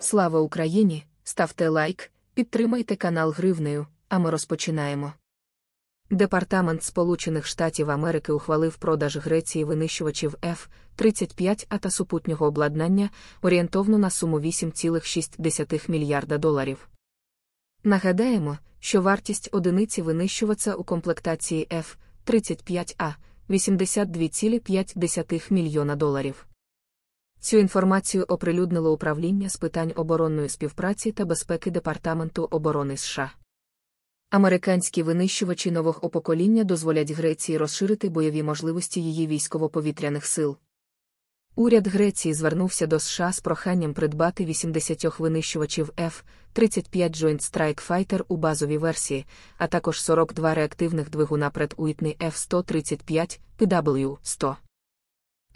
Слава Україні! Ставте лайк, підтримайте канал Гривнею, а ми розпочинаємо. Департамент Сполучених Штатів Америки ухвалив продаж Греції винищувачів F-35 а та супутнього обладнання орієнтовно на суму 8,6 мільярда доларів. Нагадаємо, що вартість одиниці винищувача у комплектації F-35А 82,5 мільйона доларів. Цю інформацію оприлюднило управління з питань оборонної співпраці та безпеки Департаменту оборони США. Американські винищувачі нового покоління дозволять Греції розширити бойові можливості її військово-повітряних сил. Уряд Греції звернувся до США з проханням придбати 80 винищувачів F-35 Joint Strike Fighter у базовій версії, а також 42 реактивних двигуна предуітний F-135 PW-100.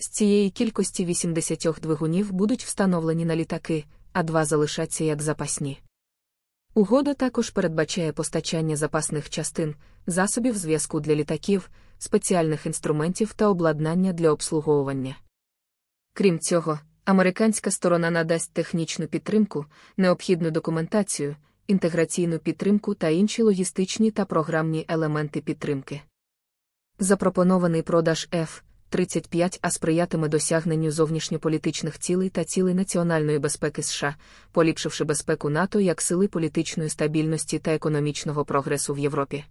З цієї кількості 80 двигунів будуть встановлені на літаки, а два залишаться як запасні. Угода також передбачає постачання запасних частин, засобів зв'язку для літаків, спеціальних інструментів та обладнання для обслуговування. Крім цього, американська сторона надасть технічну підтримку, необхідну документацію, інтеграційну підтримку та інші логістичні та програмні елементи підтримки. Запропонований продаж F 35 а сприятиме досягненню зовнішньополітичних цілей та цілей національної безпеки США, поліпшивши безпеку НАТО як сили політичної стабільності та економічного прогресу в Європі.